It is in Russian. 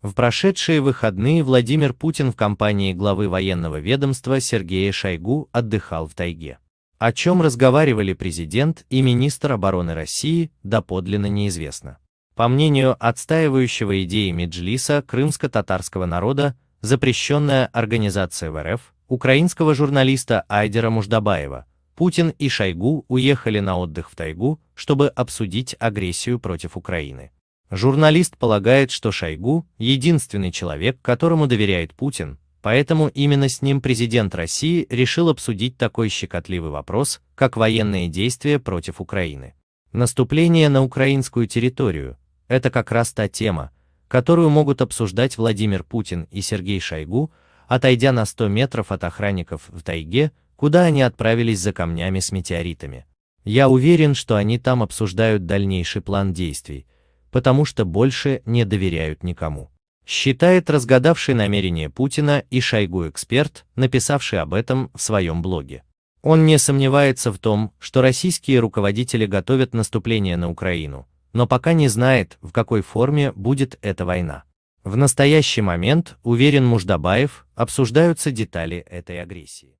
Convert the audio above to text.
В прошедшие выходные Владимир Путин в компании главы военного ведомства Сергея Шойгу отдыхал в тайге. О чем разговаривали президент и министр обороны России, доподлинно неизвестно. По мнению отстаивающего идеи Меджлиса крымско-татарского народа, запрещенная организация в РФ, украинского журналиста Айдера Муждабаева, Путин и Шойгу уехали на отдых в тайгу, чтобы обсудить агрессию против Украины. Журналист полагает, что Шойгу – единственный человек, которому доверяет Путин, поэтому именно с ним президент России решил обсудить такой щекотливый вопрос, как военные действия против Украины. Наступление на украинскую территорию – это как раз та тема, которую могут обсуждать Владимир Путин и Сергей Шойгу, отойдя на 100 метров от охранников в тайге, куда они отправились за камнями с метеоритами. Я уверен, что они там обсуждают дальнейший план действий, потому что больше не доверяют никому. Считает разгадавший намерение Путина и Шойгу эксперт, написавший об этом в своем блоге. Он не сомневается в том, что российские руководители готовят наступление на Украину, но пока не знает, в какой форме будет эта война. В настоящий момент, уверен Муждабаев, обсуждаются детали этой агрессии.